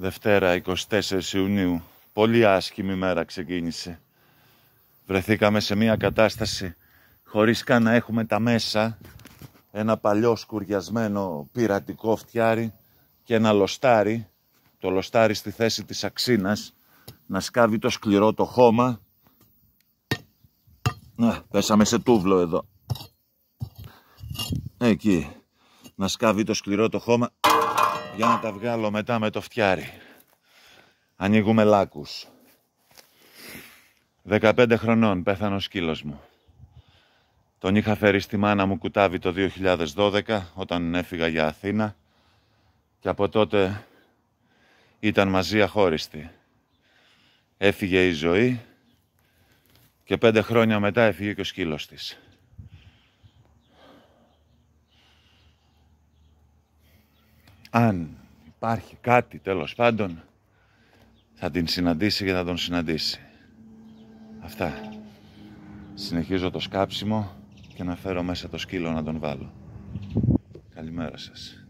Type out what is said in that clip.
Δευτέρα 24 Ιουνίου. Πολύ άσχημη μέρα ξεκίνησε. Βρεθήκαμε σε μια κατάσταση χωρίς καν να έχουμε τα μέσα. Ένα παλιό σκουριασμένο πειρατικό φτιάρι και ένα λοστάρι. Το λοστάρι στη θέση της αξίνας. Να σκάβει το σκληρό το χώμα. Να, πέσαμε σε τούβλο εδώ. Εκεί. Να σκάβει το σκληρό το χώμα για να τα βγάλω μετά με το φτιάρι. Ανοίγουμε λάκους. 15 χρονών πέθανε ο σκύλος μου. Τον είχα φέρει στη μάνα μου κουτάβι το 2012 όταν έφυγα για Αθήνα και από τότε ήταν μαζί αχώριστη. Έφυγε η ζωή και πέντε χρόνια μετά έφυγε και ο σκύλος της. αν υπάρχει κάτι τέλος πάντων θα την συναντήσει και θα τον συναντήσει. Αυτά. Συνεχίζω το σκάψιμο και να φέρω μέσα το σκύλο να τον βάλω. Καλημέρα σας.